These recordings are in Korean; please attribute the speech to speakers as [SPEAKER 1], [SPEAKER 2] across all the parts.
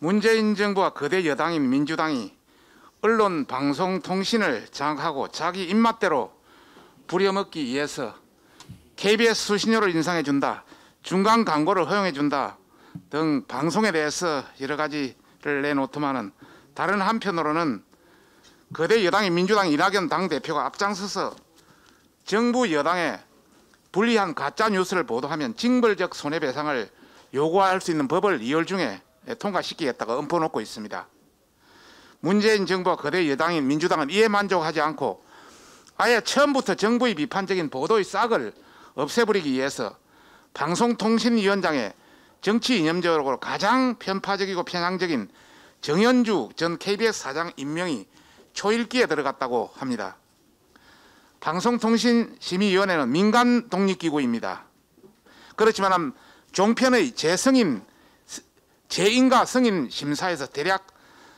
[SPEAKER 1] 문재인 정부와 거대 여당인 민주당이 언론 방송통신을 장악하고 자기 입맛대로 부려먹기 위해서 KBS 수신료를 인상해 준다, 중간 광고를 허용해 준다 등 방송에 대해서 여러 가지를 내놓더만은 다른 한편으로는 거대 여당인 민주당 이낙연 당대표가 앞장서서 정부 여당에 불리한 가짜 뉴스를 보도하면 징벌적 손해배상을 요구할 수 있는 법을 이월 중에 예, 통과시키겠다고 엄포놓고 있습니다. 문재인 정부와 거대 여당인 민주당은 이에 만족하지 않고 아예 처음부터 정부의 비판적인 보도의 싹을 없애버리기 위해서 방송통신위원장에 정치 이념적으로 가장 편파적이고 편향적인 정현주 전 KBS 사장 임명이 초일기에 들어갔다고 합니다. 방송통신심의위원회는 민간 독립기구입니다. 그렇지만 종편의 재승인 재인과 승인 심사에서 대략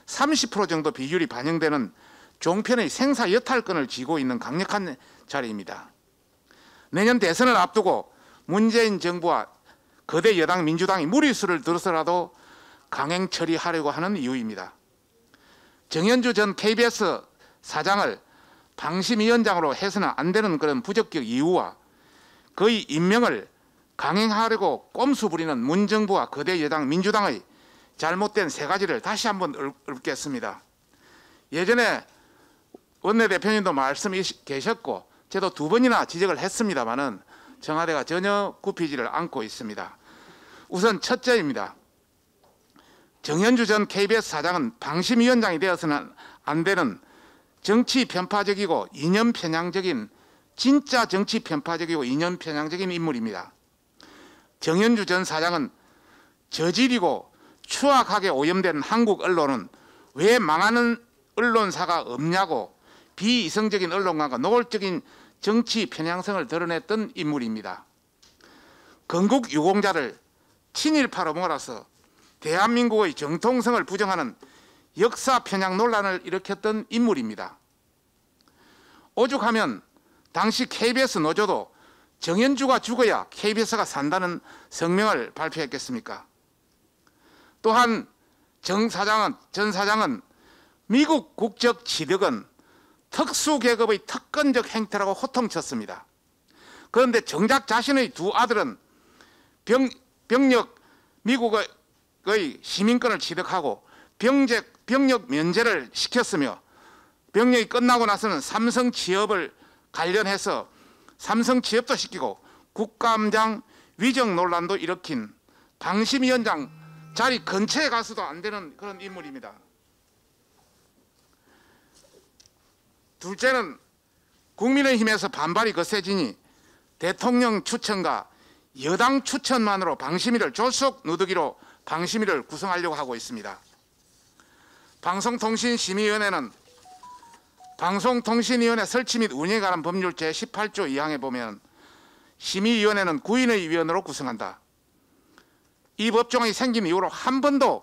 [SPEAKER 1] 30% 정도 비율이 반영되는 종편의 생사 여탈권을 쥐고 있는 강력한 자리입니다. 내년 대선을 앞두고 문재인 정부와 거대 여당 민주당이 무리수를 들어서라도 강행 처리하려고 하는 이유입니다. 정현주 전 KBS 사장을 방심위원장으로 해서는 안 되는 그런 부적격 이유와 그의 임명을 강행하려고 꼼수 부리는 문정부와 거대 여당 민주당의 잘못된 세 가지를 다시 한번 읊겠습니다. 예전에 원내대표님도 말씀이 계셨고 저도 두 번이나 지적을 했습니다마는 청와대가 전혀 굽히지를 않고 있습니다. 우선 첫째입니다. 정현주 전 KBS 사장은 방심위원장이 되어서는 안 되는 정치 편파적이고 이념 편향적인 진짜 정치 편파적이고 이념 편향적인 인물입니다. 정현주 전 사장은 저질이고 추악하게 오염된 한국 언론은 왜 망하는 언론사가 없냐고 비이성적인 언론관과 노골적인 정치 편향성을 드러냈던 인물입니다. 건국 유공자를 친일파로 몰아서 대한민국의 정통성을 부정하는 역사 편향 논란을 일으켰던 인물입니다. 오죽하면 당시 KBS 노조도 정현주가 죽어야 KBS가 산다는 성명을 발표했겠습니까? 또한 정 사장은, 전 사장은 미국 국적 취득은 특수계급의 특권적 행태라고 호통쳤습니다. 그런데 정작 자신의 두 아들은 병, 병력 미국의 시민권을 취득하고 병적, 병력 면제를 시켰으며 병력이 끝나고 나서는 삼성 취업을 관련해서 삼성 취업도 시키고 국감장 위정 논란도 일으킨 방심위원장 자리 근처에 가서도 안 되는 그런 인물입니다. 둘째는 국민의힘에서 반발이 거세지니 대통령 추천과 여당 추천만으로 방심위를 졸속 누드기로 방심위를 구성하려고 하고 있습니다. 방송통신심의위원회는 방송통신위원회 설치 및 운영에 관한 법률 제18조 2항에 보면 심의위원회는 구인의 위원으로 구성한다. 이 법조항이 생긴 이후로 한 번도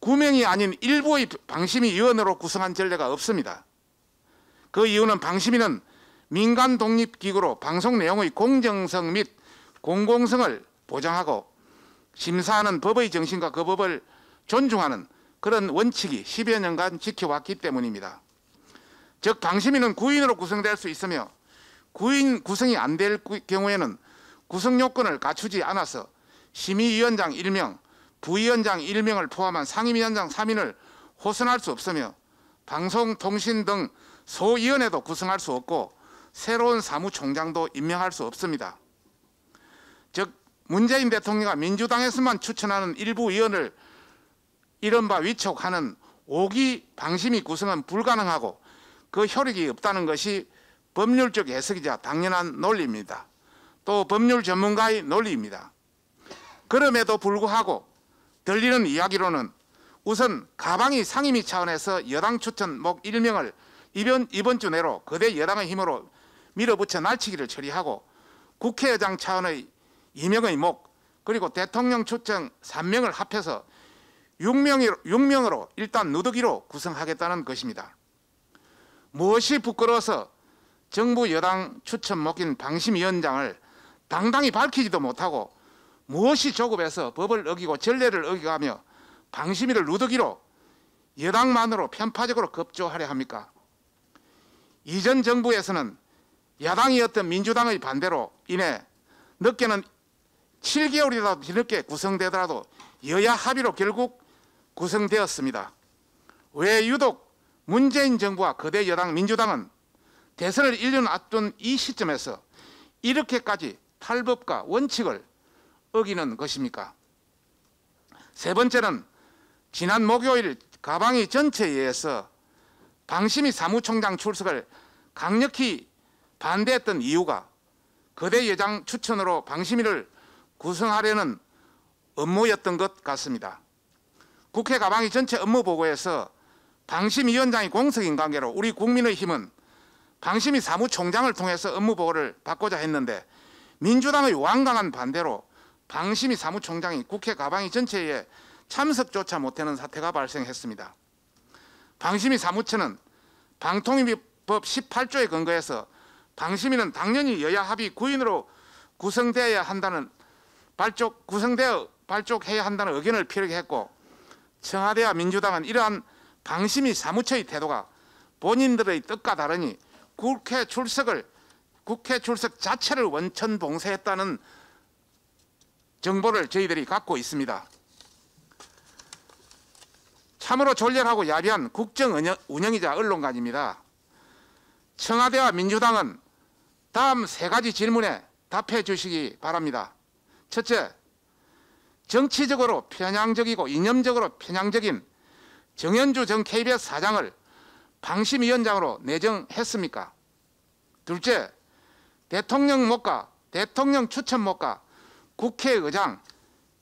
[SPEAKER 1] 구명이 아닌 일부의 방심위원으로 구성한 전례가 없습니다. 그 이유는 방심위는 민간 독립기구로 방송 내용의 공정성 및 공공성을 보장하고 심사하는 법의 정신과 그 법을 존중하는 그런 원칙이 10여 년간 지켜왔기 때문입니다. 즉 방심인은 구인으로 구성될 수 있으며 구인 구성이 안 될 경우에는 구성 요건을 갖추지 않아서 심의위원장 1명, 부위원장 1명을 포함한 상임위원장 3인을 호선할 수 없으며 방송통신 등 소위원회도 구성할 수 없고 새로운 사무총장도 임명할 수 없습니다. 즉 문재인 대통령이 민주당에서만 추천하는 일부 위원을 이른바 위촉하는 오기 방심위 구성은 불가능하고 그 효력이 없다는 것이 법률적 해석이자 당연한 논리입니다. 또 법률 전문가의 논리입니다. 그럼에도 불구하고 들리는 이야기로는 우선 가방이 상임위 차원에서 여당 추천 목 1명을 이번, 이번 주 내로 거대 여당의 힘으로 밀어붙여 날치기를 처리하고 국회의장 차원의 2명의 목 그리고 대통령 추천 3명을 합해서 6명으로, 6명으로 일단 누더기로 구성하겠다는 것입니다. 무엇이 부끄러워서 정부 여당 추천 먹인 방심위원장을 당당히 밝히지도 못하고 무엇이 조급해서 법을 어기고 전례를 어기하며 방심위를 누더기로 여당만으로 편파적으로 급조하려 합니까? 이전 정부에서는 야당이었던 민주당의 반대로 인해 늦게는 7개월이라도 뒤늦게 구성되더라도 여야 합의로 결국 구성되었습니다. 왜 유독 문재인 정부와 거대 여당 민주당은 대선을 1년 앞둔 이 시점에서 이렇게까지 탈법과 원칙을 어기는 것입니까? 세 번째는 지난 목요일 가방이 전체에 의해서 방심이 사무총장 출석을 강력히 반대했던 이유가 거대 여장 추천으로 방심위를 구성하려는 업무였던 것 같습니다. 국회 가방이 전체 업무 보고에서 방심 위원장이 공석인 관계로 우리 국민의힘은 방심이 사무총장을 통해서 업무보고를 받고자 했는데 민주당의 완강한 반대로 방심이 사무총장이 국회 가방이 전체에 참석조차 못하는 사태가 발생했습니다. 방심이 사무처는 방통위법 18조에 근거해서 방심위는 당연히 여야 합의 구인으로 구성되어야 한다는 발족 구성되어 발족해야 한다는 의견을 피력했고 청와대와 민주당은 이러한 방심이 사무처의 태도가 본인들의 뜻과 다르니 국회 출석을 국회 출석 자체를 원천 봉쇄했다는 정보를 저희들이 갖고 있습니다. 참으로 졸렬하고 야비한 국정 운영이자 언론관입니다. 청와대와 민주당은 다음 세 가지 질문에 답해 주시기 바랍니다. 첫째, 정치적으로 편향적이고 이념적으로 편향적인 정현주 전 KBS 사장을 방심위원장으로 내정했습니까? 둘째, 대통령 목과 대통령 추천 목과 국회의장,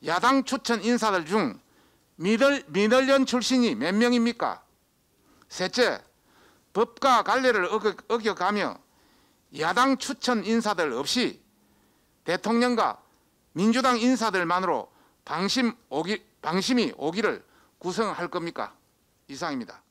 [SPEAKER 1] 야당 추천 인사들 중민들 미들년 출신이 몇 명입니까? 셋째, 법과 관례를 어겨, 어겨가며 야당 추천 인사들 없이 대통령과 민주당 인사들만으로 방심 오기, 방심이 오기를 구성할 겁니까? 이상입니다.